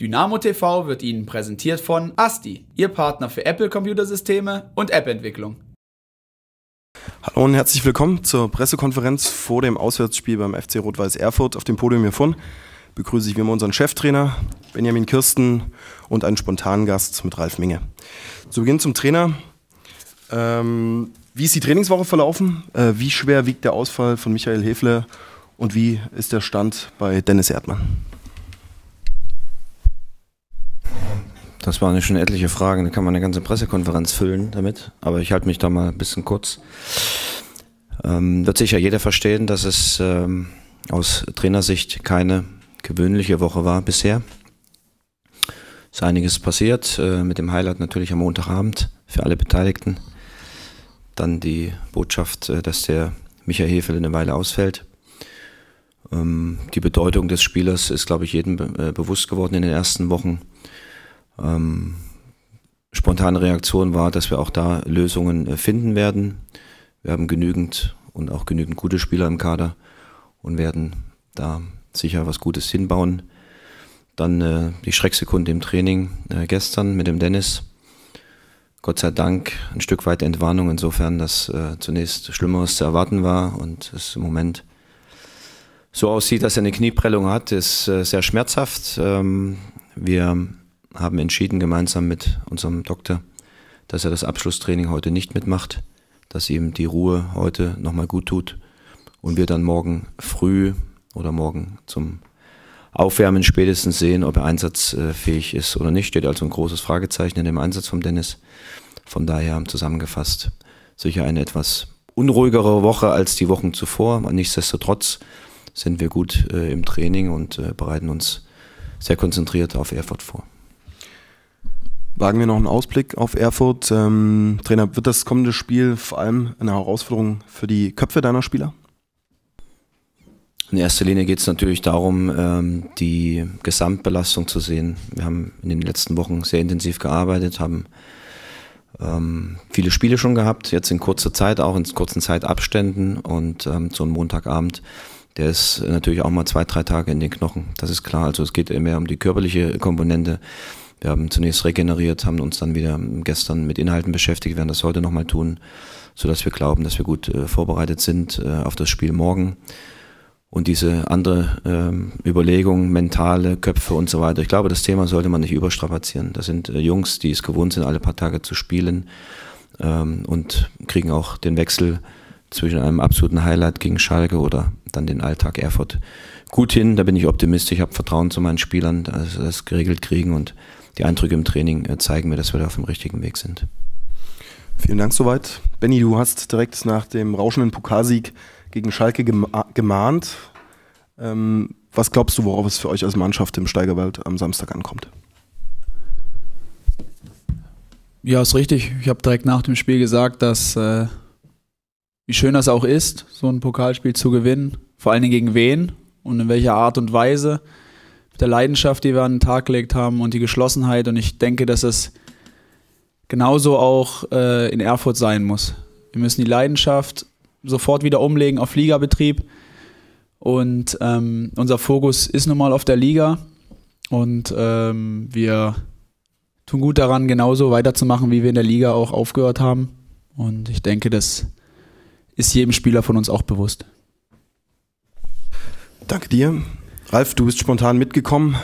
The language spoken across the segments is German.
Dynamo TV wird Ihnen präsentiert von ASTI, Ihr Partner für Apple Computersysteme und App-Entwicklung. Hallo und herzlich willkommen zur Pressekonferenz vor dem Auswärtsspiel beim FC Rot-Weiß Erfurt. Auf dem Podium hier hiervon begrüße ich wie immer unseren Cheftrainer Benjamin Kirsten und einen spontanen Gast mit Ralf Minge. Zu Beginn zum Trainer. Ähm, wie ist die Trainingswoche verlaufen? Äh, wie schwer wiegt der Ausfall von Michael Hefle? Und wie ist der Stand bei Dennis Erdmann? Das waren schon etliche Fragen, da kann man eine ganze Pressekonferenz füllen damit, aber ich halte mich da mal ein bisschen kurz. Ähm, wird sicher jeder verstehen, dass es ähm, aus Trainersicht keine gewöhnliche Woche war bisher. Ist einiges passiert, äh, mit dem Highlight natürlich am Montagabend für alle Beteiligten. Dann die Botschaft, äh, dass der Michael Hefel eine Weile ausfällt. Ähm, die Bedeutung des Spielers ist, glaube ich, jedem be äh, bewusst geworden in den ersten Wochen. Ähm, spontane Reaktion war, dass wir auch da Lösungen äh, finden werden. Wir haben genügend und auch genügend gute Spieler im Kader und werden da sicher was Gutes hinbauen. Dann äh, die Schrecksekunde im Training äh, gestern mit dem Dennis. Gott sei Dank ein Stück weit Entwarnung insofern, dass äh, zunächst Schlimmeres zu erwarten war und es im Moment so aussieht, dass er eine Knieprellung hat, ist äh, sehr schmerzhaft. Ähm, wir haben entschieden, gemeinsam mit unserem Doktor, dass er das Abschlusstraining heute nicht mitmacht, dass ihm die Ruhe heute nochmal gut tut und wir dann morgen früh oder morgen zum Aufwärmen spätestens sehen, ob er einsatzfähig ist oder nicht. Steht also ein großes Fragezeichen in dem Einsatz von Dennis. Von daher zusammengefasst sicher eine etwas unruhigere Woche als die Wochen zuvor. Nichtsdestotrotz sind wir gut äh, im Training und äh, bereiten uns sehr konzentriert auf Erfurt vor. Wagen wir noch einen Ausblick auf Erfurt. Ähm, Trainer, wird das kommende Spiel vor allem eine Herausforderung für die Köpfe deiner Spieler? In erster Linie geht es natürlich darum, ähm, die Gesamtbelastung zu sehen. Wir haben in den letzten Wochen sehr intensiv gearbeitet, haben ähm, viele Spiele schon gehabt, jetzt in kurzer Zeit, auch in kurzen Zeitabständen und ähm, so einen Montagabend der ist natürlich auch mal zwei, drei Tage in den Knochen. Das ist klar. Also es geht mehr um die körperliche Komponente. Wir haben zunächst regeneriert, haben uns dann wieder gestern mit Inhalten beschäftigt, werden das heute nochmal tun, sodass wir glauben, dass wir gut äh, vorbereitet sind äh, auf das Spiel morgen. Und diese andere äh, Überlegung, mentale Köpfe und so weiter. Ich glaube, das Thema sollte man nicht überstrapazieren. Das sind äh, Jungs, die es gewohnt sind, alle paar Tage zu spielen ähm, und kriegen auch den Wechsel zwischen einem absoluten Highlight gegen Schalke oder dann den Alltag Erfurt gut hin. Da bin ich optimistisch, ich habe Vertrauen zu meinen Spielern, dass sie das geregelt kriegen und die Eindrücke im Training äh, zeigen mir, dass wir da auf dem richtigen Weg sind. Vielen Dank soweit. Benny, du hast direkt nach dem rauschenden Pokalsieg gegen Schalke ah, gemahnt. Ähm, was glaubst du, worauf es für euch als Mannschaft im Steigerwald am Samstag ankommt? Ja, ist richtig. Ich habe direkt nach dem Spiel gesagt, dass äh, wie schön das auch ist, so ein Pokalspiel zu gewinnen. Vor allen Dingen gegen wen und in welcher Art und Weise. Mit der Leidenschaft, die wir an den Tag gelegt haben und die Geschlossenheit. Und ich denke, dass es genauso auch äh, in Erfurt sein muss. Wir müssen die Leidenschaft sofort wieder umlegen auf Ligabetrieb. Und ähm, unser Fokus ist nun mal auf der Liga. Und ähm, wir tun gut daran, genauso weiterzumachen, wie wir in der Liga auch aufgehört haben. Und ich denke, dass ist jedem Spieler von uns auch bewusst. Danke dir. Ralf, du bist spontan mitgekommen.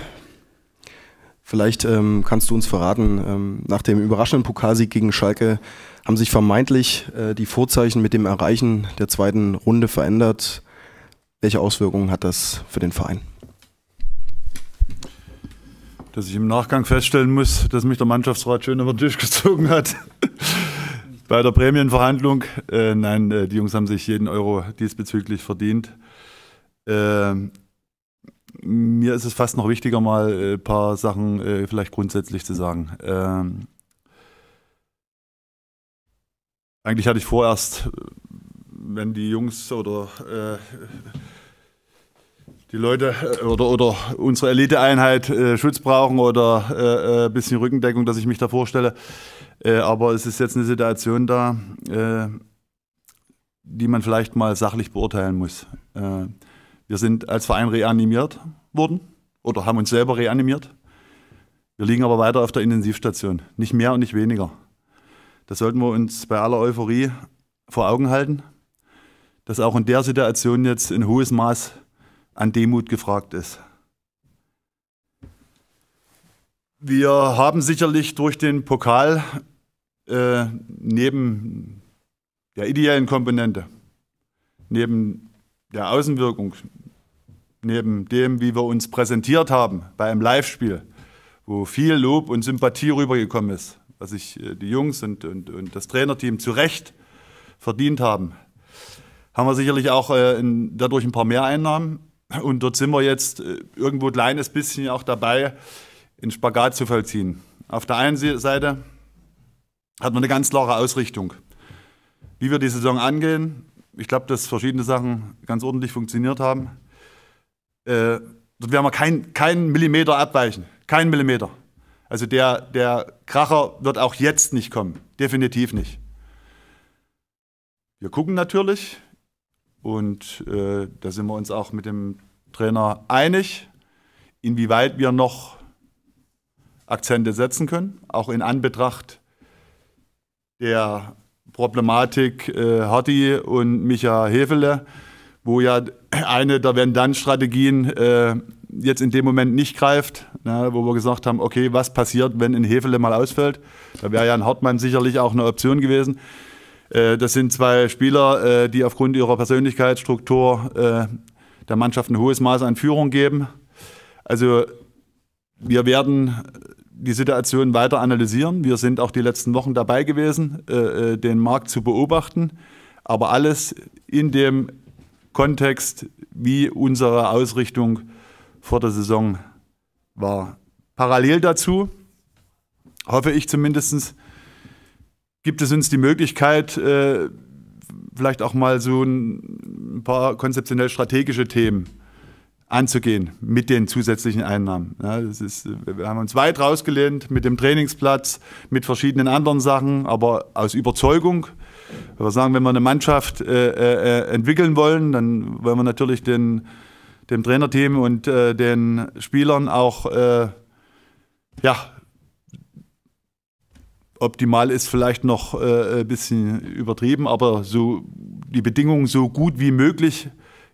Vielleicht ähm, kannst du uns verraten, ähm, nach dem überraschenden Pokalsieg gegen Schalke haben sich vermeintlich äh, die Vorzeichen mit dem Erreichen der zweiten Runde verändert. Welche Auswirkungen hat das für den Verein? Dass ich im Nachgang feststellen muss, dass mich der Mannschaftsrat schön über den Tisch gezogen hat bei der Prämienverhandlung. Äh, nein, äh, die Jungs haben sich jeden Euro diesbezüglich verdient. Äh, mir ist es fast noch wichtiger, mal ein äh, paar Sachen äh, vielleicht grundsätzlich zu sagen. Ähm, eigentlich hatte ich vorerst, wenn die Jungs oder äh, die Leute äh, oder, oder unsere Eliteeinheit äh, Schutz brauchen oder äh, ein äh, bisschen Rückendeckung, dass ich mich da vorstelle. Äh, aber es ist jetzt eine Situation da, äh, die man vielleicht mal sachlich beurteilen muss. wir sind als Verein reanimiert worden oder haben uns selber reanimiert. Wir liegen aber weiter auf der Intensivstation. Nicht mehr und nicht weniger. Das sollten wir uns bei aller Euphorie vor Augen halten, dass auch in der Situation jetzt ein hohes Maß an Demut gefragt ist. Wir haben sicherlich durch den Pokal äh, neben der ideellen Komponente, neben der Außenwirkung, neben dem, wie wir uns präsentiert haben bei einem Live-Spiel, wo viel Lob und Sympathie rübergekommen ist, was sich äh, die Jungs und, und, und das Trainerteam zu Recht verdient haben, haben wir sicherlich auch äh, in, dadurch ein paar Mehreinnahmen. Und dort sind wir jetzt äh, irgendwo ein kleines bisschen auch dabei, einen Spagat zu vollziehen. Auf der einen Seite hat man eine ganz klare Ausrichtung, wie wir die Saison angehen. Ich glaube, dass verschiedene Sachen ganz ordentlich funktioniert haben. Äh, dort werden wir keinen kein Millimeter abweichen. Keinen Millimeter. Also der, der Kracher wird auch jetzt nicht kommen. Definitiv nicht. Wir gucken natürlich, und äh, da sind wir uns auch mit dem Trainer einig, inwieweit wir noch Akzente setzen können, auch in Anbetracht der Problematik äh, Harti und Micha Hefele, wo ja eine der Wenn-Dann-Strategien äh, jetzt in dem Moment nicht greift, ne, wo wir gesagt haben, okay, was passiert, wenn ein Hefele mal ausfällt? Da wäre ja ein Hartmann sicherlich auch eine Option gewesen. Äh, das sind zwei Spieler, äh, die aufgrund ihrer Persönlichkeitsstruktur äh, der Mannschaft ein hohes Maß an Führung geben. Also wir werden die Situation weiter analysieren. Wir sind auch die letzten Wochen dabei gewesen, den Markt zu beobachten. Aber alles in dem Kontext, wie unsere Ausrichtung vor der Saison war. Parallel dazu hoffe ich zumindest, gibt es uns die Möglichkeit, äh, vielleicht auch mal so ein, ein paar konzeptionell strategische Themen anzugehen mit den zusätzlichen Einnahmen. Ja, das ist, wir haben uns weit rausgelehnt mit dem Trainingsplatz, mit verschiedenen anderen Sachen, aber aus Überzeugung. Wir sagen, wenn wir eine Mannschaft äh, äh, äh, entwickeln wollen, dann wollen wir natürlich den, dem Trainerteam und äh, den Spielern auch äh, ja, Optimal ist vielleicht noch äh, ein bisschen übertrieben, aber so die Bedingungen so gut wie möglich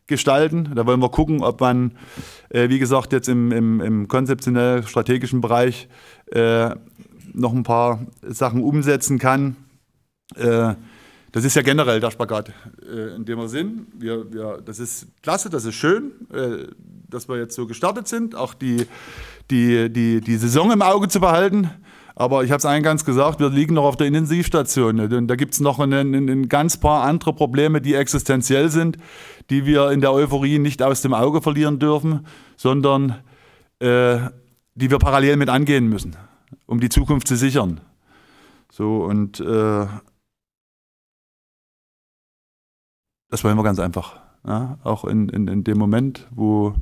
gestalten. Da wollen wir gucken, ob man, äh, wie gesagt, jetzt im, im, im konzeptionell strategischen Bereich äh, noch ein paar Sachen umsetzen kann. Äh, das ist ja generell der Spagat, äh, in dem wir sind. Wir, wir, das ist klasse, das ist schön, äh, dass wir jetzt so gestartet sind, auch die, die, die, die Saison im Auge zu behalten. Aber ich habe es eingangs gesagt, wir liegen noch auf der Intensivstation. Und da gibt es noch ein, ein, ein ganz paar andere Probleme, die existenziell sind, die wir in der Euphorie nicht aus dem Auge verlieren dürfen, sondern äh, die wir parallel mit angehen müssen, um die Zukunft zu sichern. So und äh, das wollen wir ganz einfach. Ja? Auch in, in, in dem Moment, wo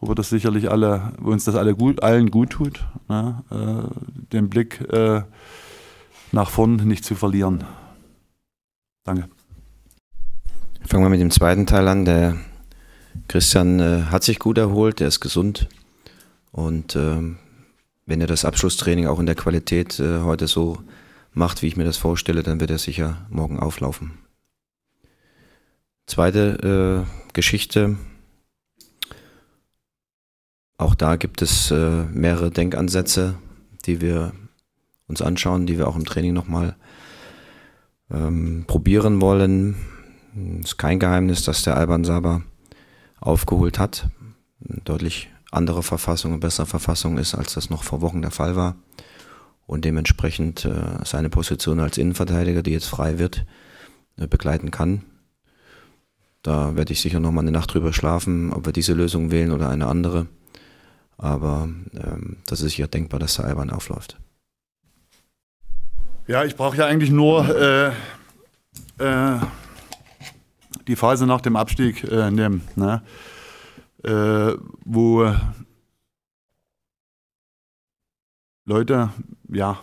wo wir das sicherlich alle, wo uns das alle gut, allen gut tut, ne? äh, den Blick äh, nach vorn nicht zu verlieren. Danke. Fangen wir mit dem zweiten Teil an. Der Christian äh, hat sich gut erholt, er ist gesund und ähm, wenn er das Abschlusstraining auch in der Qualität äh, heute so macht, wie ich mir das vorstelle, dann wird er sicher morgen auflaufen. Zweite äh, Geschichte, auch da gibt es äh, mehrere Denkansätze, die wir uns anschauen, die wir auch im Training nochmal ähm, probieren wollen. Es Ist kein Geheimnis, dass der Alban Saber aufgeholt hat. Eine deutlich andere Verfassung, und bessere Verfassung ist, als das noch vor Wochen der Fall war. Und dementsprechend äh, seine Position als Innenverteidiger, die jetzt frei wird, äh, begleiten kann. Da werde ich sicher nochmal eine Nacht drüber schlafen, ob wir diese Lösung wählen oder eine andere. Aber ähm, das ist ja denkbar, dass da Alban aufläuft. Ja, ich brauche ja eigentlich nur äh, äh, die Phase nach dem Abstieg äh, nehmen, ne? Äh, wo Leute ja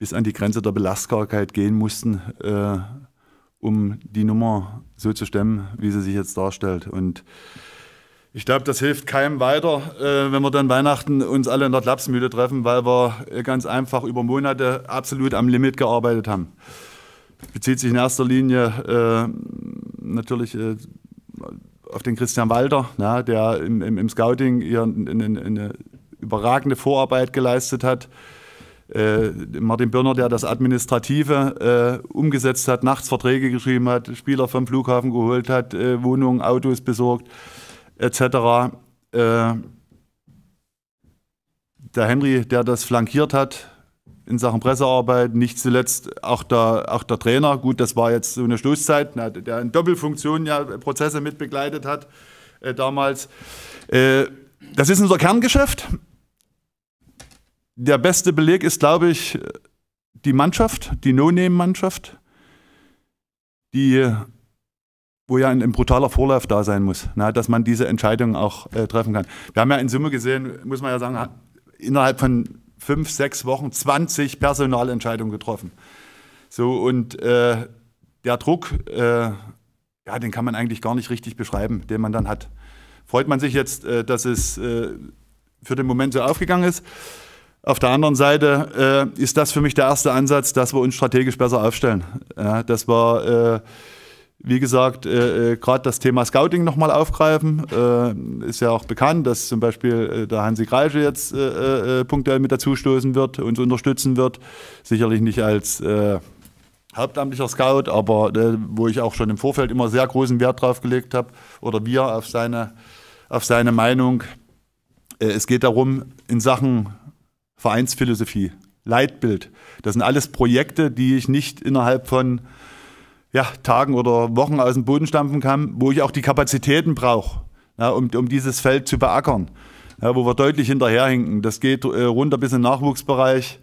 bis an die Grenze der Belastbarkeit gehen mussten, äh, um die Nummer so zu stemmen, wie sie sich jetzt darstellt. Und ich glaube, das hilft keinem weiter, äh, wenn wir dann Weihnachten uns alle in der Klapsmühle treffen, weil wir äh, ganz einfach über Monate absolut am Limit gearbeitet haben. Bezieht sich in erster Linie äh, natürlich äh, auf den Christian Walter, na, der im, im, im Scouting hier eine, eine, überragende Vorarbeit geleistet hat. Äh, Martin Birner, der das Administrative äh, umgesetzt hat, nachts Verträge geschrieben hat, Spieler vom Flughafen geholt hat, Wohnungen, Autos besorgt etc. Äh, der Henry, der das flankiert hat in Sachen Pressearbeit, nicht zuletzt auch der, auch der Trainer, gut, das war jetzt so eine Schlusszeit, der in Doppelfunktion ja Prozesse mitbegleitet hat äh, damals. Äh, das ist unser Kerngeschäft. Der beste Beleg ist, glaube ich, die Mannschaft, die No-Name-Mannschaft, die wo ja ein, ein, brutaler Vorlauf da sein muss, na, ne, dass man diese Entscheidung auch äh, treffen kann. Wir haben ja in Summe gesehen, muss man ja sagen, innerhalb von fünf, sechs Wochen 20 Personalentscheidungen getroffen. So, und äh, der Druck, äh, ja, den kann man eigentlich gar nicht richtig beschreiben, den man dann hat. Freut man sich jetzt, äh, dass es äh, für den Moment so aufgegangen ist. Auf der anderen Seite äh, ist das für mich der erste Ansatz, dass wir uns strategisch besser aufstellen. Ja, dass wir wie gesagt, äh, äh, gerade das Thema Scouting nochmal aufgreifen. Äh, ist ja auch bekannt, dass zum Beispiel äh, der Hansi Greische jetzt äh, punktuell mit dazustoßen wird, uns unterstützen wird. Sicherlich nicht als hauptamtlicher Scout, aber wo ich auch schon im Vorfeld immer sehr großen Wert drauf gelegt habe oder wir auf seine, auf seine Meinung. es geht darum, in Sachen Vereinsphilosophie, Leitbild. Das sind alles Projekte, die ich nicht innerhalb von ja, Tagen oder Wochen aus dem Boden stampfen kann, wo ich auch die Kapazitäten brauche, ja, um, um dieses Feld zu beackern, ja, wo wir deutlich hinterherhinken. Das geht äh, runter bis in den Nachwuchsbereich,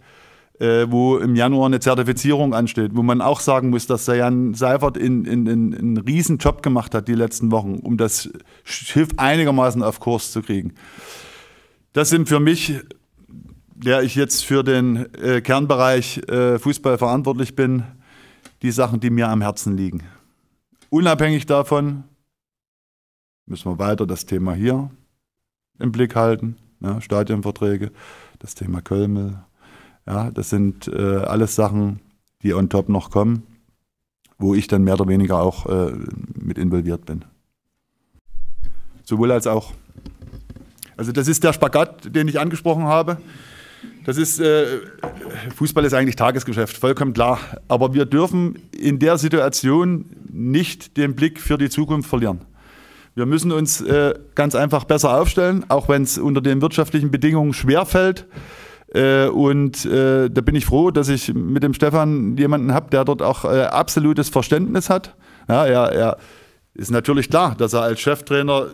äh, wo im Januar eine Zertifizierung ansteht, wo man auch sagen muss, dass der Jan Seifert in, in, in, einen riesen Job gemacht hat die letzten Wochen, um das Schiff einigermaßen auf Kurs zu kriegen. Das sind für mich, der ich jetzt für den äh, Kernbereich äh, Fußball verantwortlich bin, die Sachen, die mir am Herzen liegen. Unabhängig davon müssen wir weiter das Thema hier im Blick halten, ne? Stadionverträge, das Thema Kölmel. Ja, das sind äh, alles Sachen, die on top noch kommen, wo ich dann mehr oder weniger auch äh, mit involviert bin. Sowohl als auch. Also das ist der Spagat, den ich angesprochen habe. Das ist, äh, Fußball ist eigentlich Tagesgeschäft, vollkommen klar. Aber wir dürfen in der Situation nicht den Blick für die Zukunft verlieren. Wir müssen uns äh, ganz einfach besser aufstellen, auch wenn es unter den wirtschaftlichen Bedingungen schwerfällt. Äh, und äh, da bin ich froh, dass ich mit dem Stefan jemanden habe, der dort auch äh, absolutes Verständnis hat. Ja, er, er ist natürlich klar, dass er als Cheftrainer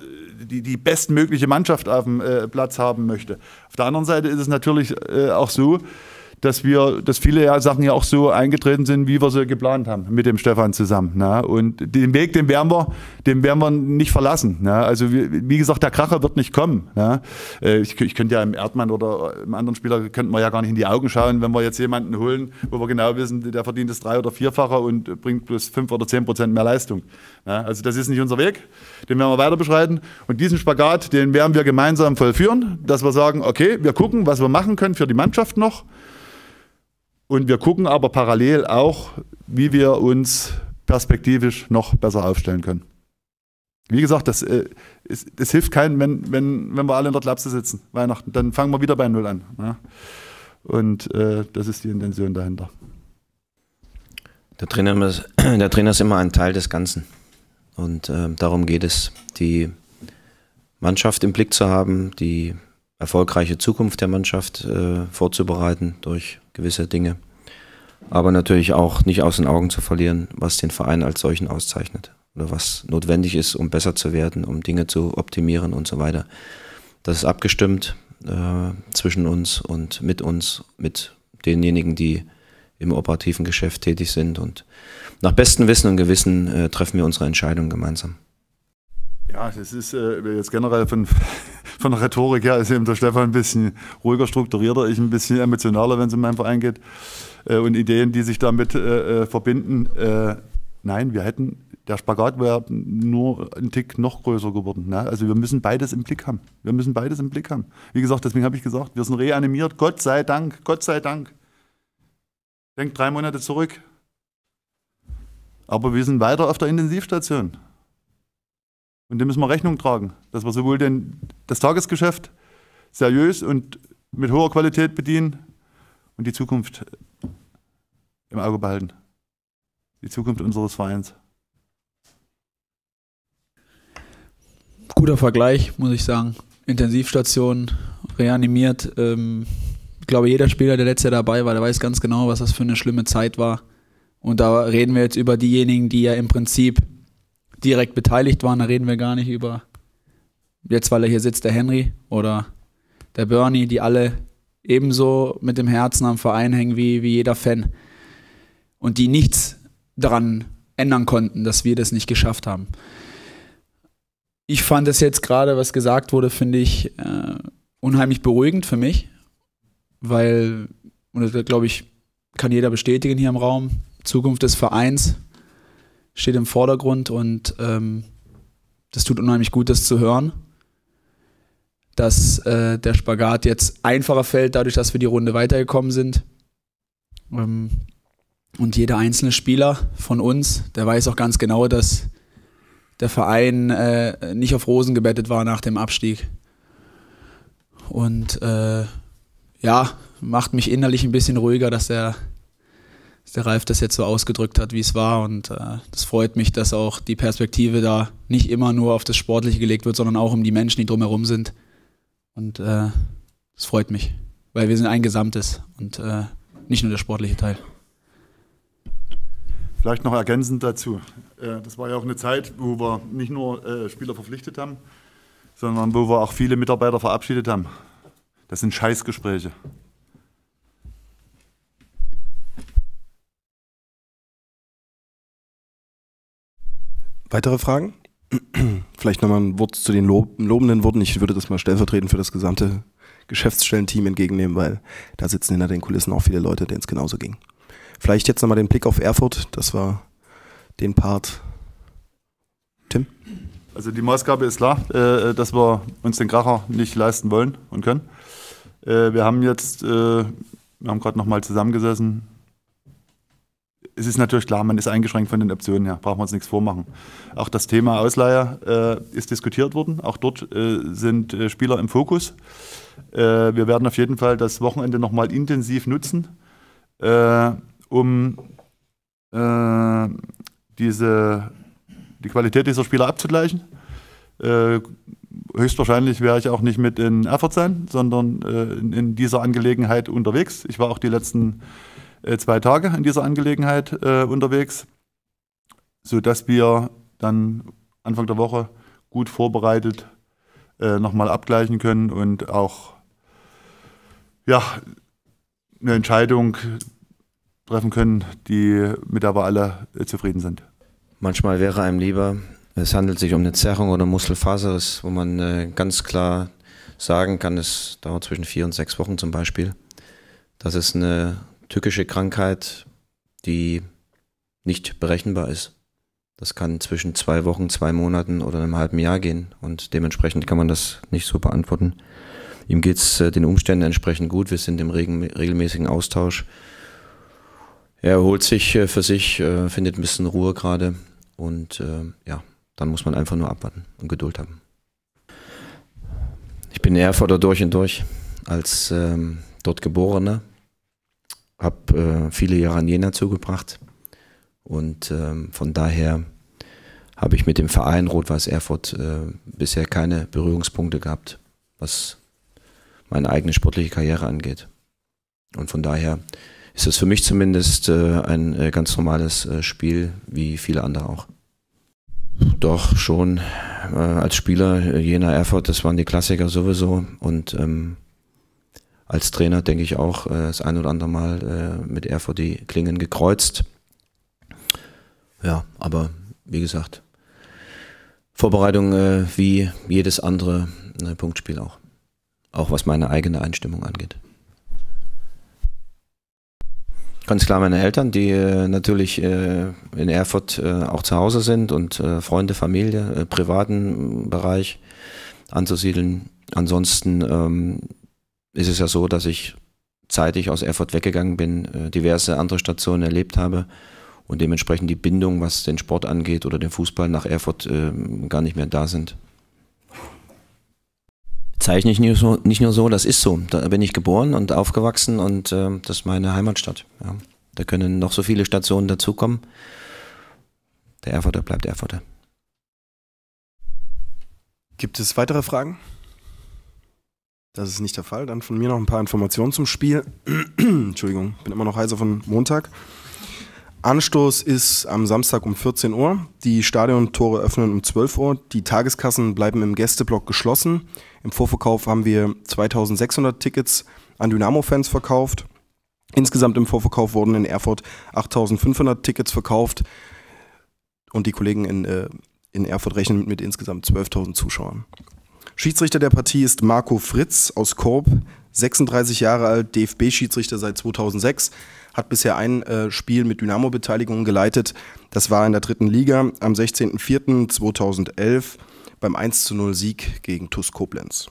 die, die bestmögliche Mannschaft auf dem äh, Platz haben möchte. Auf der anderen Seite ist es natürlich äh, auch so, dass wir, dass viele Sachen ja auch so eingetreten sind, wie wir sie geplant haben mit dem Stefan zusammen. Ne? Und den Weg, den werden wir, den werden wir nicht verlassen. Ne? Also wie, wie, gesagt, der Kracher wird nicht kommen. Ne? Äh, ich, ich könnte ja im Erdmann oder im anderen Spieler könnten wir ja gar nicht in die Augen schauen, wenn wir jetzt jemanden holen, wo wir genau wissen, der verdient das drei oder vierfache und bringt plus fünf oder zehn Prozent mehr Leistung. Ne? Also das ist nicht unser Weg. Den werden wir weiter beschreiten. Und diesen Spagat, den werden wir gemeinsam vollführen, dass wir sagen, okay, wir gucken, was wir machen können für die Mannschaft noch. Und wir gucken aber parallel auch, wie wir uns perspektivisch noch besser aufstellen können. Wie gesagt, das, äh, es, es, hilft keinem, wenn, wenn, wenn wir alle in der Klapse sitzen, Weihnachten. Dann fangen wir wieder bei Null an. Ja? Und äh, das ist die Intention dahinter. Der Trainer, ist, der Trainer ist immer ein Teil des Ganzen. Und äh, darum geht es, die Mannschaft im Blick zu haben, die erfolgreiche Zukunft der Mannschaft äh, vorzubereiten durch gewisse Dinge. Aber natürlich auch nicht aus den Augen zu verlieren, was den Verein als solchen auszeichnet oder was notwendig ist, um besser zu werden, um Dinge zu optimieren und so weiter. Das ist abgestimmt äh, zwischen uns und mit uns, mit denjenigen, die im operativen Geschäft tätig sind. Und nach bestem Wissen und Gewissen äh, treffen wir unsere Entscheidung gemeinsam. Ja, das ist äh, jetzt generell von, von der Rhetorik her ist eben der Stefan ein bisschen ruhiger, strukturierter, ich ein bisschen emotionaler, wenn es um meinen Verein geht. Äh, und Ideen, die sich damit äh, äh verbinden. Äh, nein, wir hätten, der Spagat wäre nur ein Tick noch größer geworden. Ne? Also wir müssen beides im Blick haben. Wir müssen beides im Blick haben. Wie gesagt, deswegen habe ich gesagt, wir sind reanimiert. Gott sei Dank, Gott sei Dank. Denkt drei Monate zurück. Aber wir sind weiter auf der Intensivstation. Und dem müssen wir Rechnung tragen, dass wir sowohl den, das Tagesgeschäft seriös und mit hoher Qualität bedienen und die Zukunft im Auge behalten. Die Zukunft unseres Vereins. Guter Vergleich, muss ich sagen. Intensivstation, reanimiert. Ähm, ich glaube, jeder Spieler, der letztes Jahr dabei war, der weiß ganz genau, was das für eine schlimme Zeit war. Und da reden wir jetzt über diejenigen, die ja im Prinzip direkt beteiligt waren, da reden wir gar nicht über jetzt, weil er hier sitzt, der Henry oder der Bernie, die alle ebenso mit dem Herzen am Verein hängen wie, wie jeder Fan und die nichts daran ändern konnten, dass wir das nicht geschafft haben. Ich fand es jetzt gerade, was gesagt wurde, finde ich äh, unheimlich beruhigend für mich, weil, und das glaube ich, kann jeder bestätigen hier im Raum, Zukunft des Vereins steht im Vordergrund und ähm, das tut unheimlich gut, das zu hören, dass äh, der Spagat jetzt einfacher fällt, dadurch, dass wir die Runde weitergekommen sind. Ähm, und jeder einzelne Spieler von uns, der weiß auch ganz genau, dass der Verein äh, nicht auf Rosen gebettet war nach dem Abstieg. Und äh, ja, macht mich innerlich ein bisschen ruhiger, dass der der Ralf das jetzt so ausgedrückt hat, wie es war. Und äh, das freut mich, dass auch die Perspektive da nicht immer nur auf das Sportliche gelegt wird, sondern auch um die Menschen, die drumherum sind. Und äh, das freut mich, weil wir sind ein Gesamtes und äh, nicht nur der sportliche Teil. Vielleicht noch ergänzend dazu. Äh, das war ja auch eine Zeit, wo wir nicht nur äh, Spieler verpflichtet haben, sondern wo wir auch viele Mitarbeiter verabschiedet haben. Das sind Scheißgespräche. Weitere Fragen? Vielleicht nochmal ein Wort zu den Lob lobenden Worten. Ich würde das mal stellvertretend für das gesamte Geschäftsstellenteam entgegennehmen, weil da sitzen hinter den Kulissen auch viele Leute, denen es genauso ging. Vielleicht jetzt nochmal den Blick auf Erfurt. Das war den Part. Tim? Also die Maßgabe ist klar, äh, dass wir uns den Kracher nicht leisten wollen und können. Äh, wir haben jetzt, äh, wir haben gerade nochmal zusammengesessen, es ist natürlich klar, man ist eingeschränkt von den Optionen her, brauchen wir uns nichts vormachen. Auch das Thema Ausleihe äh, ist diskutiert worden. Auch dort äh, sind äh, Spieler im Fokus. Äh, wir werden auf jeden Fall das Wochenende nochmal intensiv nutzen, äh, um äh, diese, die Qualität dieser Spieler abzugleichen. höchstwahrscheinlich werde ich auch nicht mit in Erfurt sein, sondern in, in, dieser Angelegenheit unterwegs. Ich war auch die letzten äh, zwei Tage in dieser Angelegenheit äh, unterwegs, sodass wir dann Anfang der Woche gut vorbereitet äh, nochmal abgleichen können und auch ja, eine Entscheidung treffen können, die, mit der wir alle äh, zufrieden sind. Manchmal wäre einem lieber, es handelt sich um eine Zerrung oder Muskelfaserriss, wo man äh, ganz klar sagen kann, es dauert zwischen vier und sechs Wochen zum Beispiel. Das ist eine tückische Krankheit, die nicht berechenbar ist. Das kann zwischen zwei Wochen, zwei Monaten oder einem halben Jahr gehen und dementsprechend kann man das nicht so beantworten. Ihm geht es äh, den Umständen entsprechend gut. Wir sind im regelmäßigen Austausch. Er erholt sich äh, für sich, äh, findet ein bisschen Ruhe gerade und ja, dann muss man einfach nur abwarten und Geduld haben. Ich bin Erfurter durch und durch als ähm, dort Geborener habe äh, viele Jahre an Jena zugebracht und ähm, von daher habe ich mit dem Verein Rot-Weiß Erfurt äh, bisher keine Berührungspunkte gehabt, was meine eigene sportliche Karriere angeht. Und von daher ist es für mich zumindest äh, ein äh, ganz normales äh, Spiel, wie viele andere auch. Doch schon äh, als Spieler Jena Erfurt, das waren die Klassiker sowieso und ähm, als Trainer, denke ich, auch äh, das ein oder andere Mal äh, mit RVD Klingen gekreuzt. Ja, aber wie gesagt, Vorbereitung äh, wie jedes andere ne, Punktspiel auch. Auch was meine eigene Einstimmung angeht. Ganz klar meine Eltern, die äh, natürlich äh, in Erfurt auch zu Hause sind und Freunde, Familie, privaten Bereich anzusiedeln. Ansonsten ähm, ist es ja so, dass ich zeitig aus Erfurt weggegangen bin, äh, diverse andere Stationen erlebt habe und dementsprechend die Bindung, was den Sport angeht oder den Fußball nach Erfurt ähm, gar nicht mehr da sind. Zeichne ich nicht, so, nicht nur so, das ist so. Da bin ich geboren und aufgewachsen und ähm, das ist meine Heimatstadt. Ja. Da können noch so viele Stationen dazukommen. Der Erfurter bleibt Erfurter. Gibt es weitere Fragen? Das ist nicht der Fall. Dann von mir noch ein paar Informationen zum Spiel. Entschuldigung, bin immer noch heiser von Montag. Anstoß ist am Samstag um 14 Uhr. Die Stadiontore öffnen um 12 Uhr. Die Tageskassen bleiben im Gästeblock geschlossen. Im Vorverkauf haben wir 2600 Tickets an Dynamo-Fans verkauft. Insgesamt im Vorverkauf wurden in Erfurt 8500 Tickets verkauft. Und die Kollegen in, äh, in Erfurt rechnen mit insgesamt 12.000 Zuschauern. Schiedsrichter der Partie ist Marco Fritz aus Korb, 36 Jahre alt, DFB-Schiedsrichter seit 2006, hat bisher ein äh, Spiel mit Dynamo-Beteiligung geleitet. Das war in der dritten Liga am 16.04.2011 beim 1-0-Sieg gegen TuS Koblenz.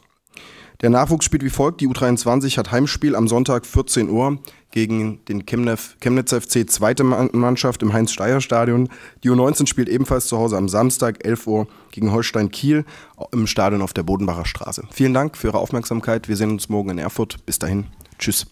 Der Nachwuchs spielt wie folgt. Die U23 hat Heimspiel am Sonntag 14 Uhr gegen den Chemnitz FC zweite Mannschaft im Heinz-Steier-Stadion. Die U19 spielt ebenfalls zu Hause am Samstag 11 Uhr gegen Holstein Kiel im Stadion auf der Bodenbacher Straße. Vielen Dank für Ihre Aufmerksamkeit. Wir sehen uns morgen in Erfurt. Bis dahin. Tschüss.